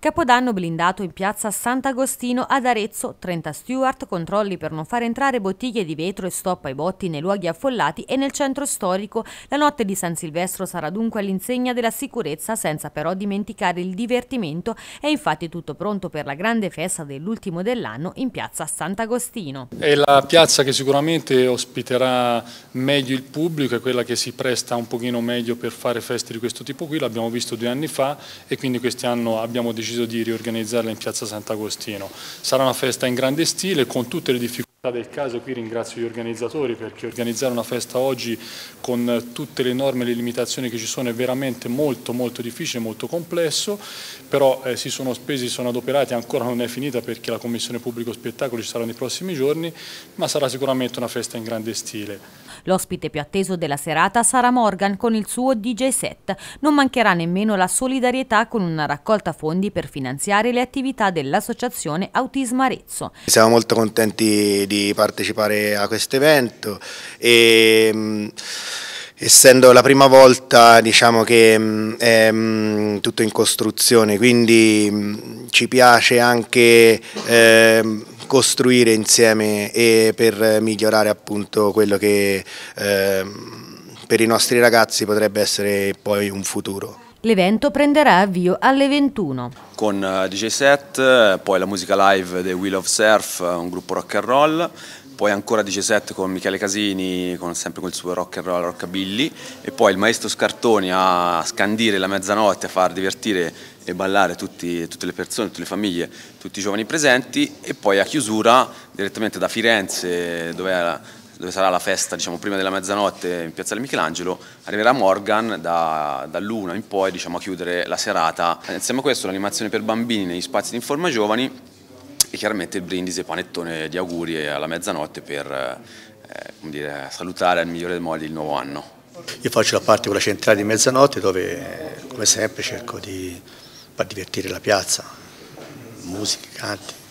Capodanno blindato in piazza Sant'Agostino ad Arezzo, 30 steward, controlli per non far entrare bottiglie di vetro e stop ai botti nei luoghi affollati e nel centro storico. La notte di San Silvestro sarà dunque all'insegna della sicurezza senza però dimenticare il divertimento. È infatti tutto pronto per la grande festa dell'ultimo dell'anno in piazza Sant'Agostino. È la piazza che sicuramente ospiterà meglio il pubblico, è quella che si presta un pochino meglio per fare feste di questo tipo qui, l'abbiamo visto due anni fa e quindi quest'anno abbiamo deciso deciso di riorganizzarla in piazza Sant'Agostino. Sarà una festa in grande stile con tutte le difficoltà del caso qui ringrazio gli organizzatori perché organizzare una festa oggi con tutte le norme e le limitazioni che ci sono è veramente molto molto difficile, molto complesso, però eh, si sono spesi, si sono adoperati, ancora non è finita perché la Commissione Pubblico Spettacolo ci sarà nei prossimi giorni, ma sarà sicuramente una festa in grande stile. L'ospite più atteso della serata sarà Morgan con il suo DJ set. Non mancherà nemmeno la solidarietà con una raccolta fondi per finanziare le attività dell'associazione Autismo Arezzo. Siamo molto contenti di partecipare a questo evento e mm, essendo la prima volta diciamo che mh, mm, è mm, tutto in costruzione quindi ci piace anche eh, costruire insieme e per migliorare appunto quello che eh, per i nostri ragazzi potrebbe essere poi un futuro. L'evento prenderà avvio alle 21. Con eh, DJ set, eh, poi la musica live dei Wheel of Surf, eh, un gruppo rock and roll, poi ancora DJ set con Michele Casini, con, sempre quel suo rock and roll rockabilly, e poi il maestro Scartoni a scandire la mezzanotte, a far divertire e ballare tutti, tutte le persone, tutte le famiglie, tutti i giovani presenti, e poi a chiusura direttamente da Firenze, dove era dove sarà la festa diciamo, prima della mezzanotte in piazza del Michelangelo, arriverà Morgan da, dall'una in poi diciamo, a chiudere la serata. Insieme a questo l'animazione per bambini negli spazi di Informa Giovani e chiaramente il brindisi e panettone di auguri alla mezzanotte per eh, dire, salutare al migliore dei modi il nuovo anno. Io faccio la parte con la centrale di mezzanotte dove come sempre cerco di far divertire la piazza, musica, canti,